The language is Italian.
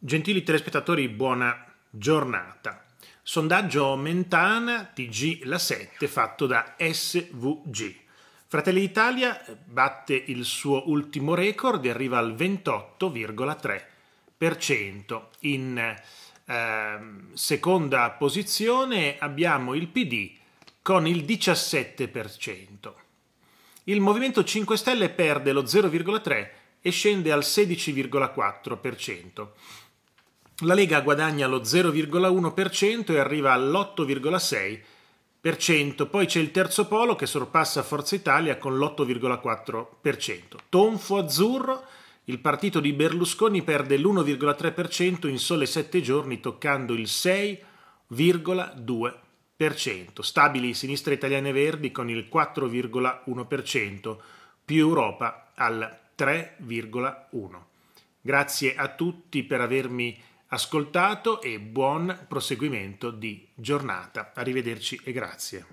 Gentili telespettatori, buona giornata. Sondaggio Mentana TG La 7 fatto da SVG. Fratelli d'Italia eh, batte il suo ultimo record e arriva al 28,3%. In eh, seconda posizione abbiamo il PD con il 17%. Il Movimento 5 Stelle perde lo 0,3% e scende al 16,4% la Lega guadagna lo 0,1% e arriva all'8,6%, poi c'è il terzo polo che sorpassa Forza Italia con l'8,4%. Tonfo azzurro, il partito di Berlusconi perde l'1,3% in sole 7 giorni, toccando il 6,2%. Stabili Sinistra italiane Verdi con il 4,1%, più Europa al 3,1%. Grazie a tutti per avermi ascoltato e buon proseguimento di giornata. Arrivederci e grazie.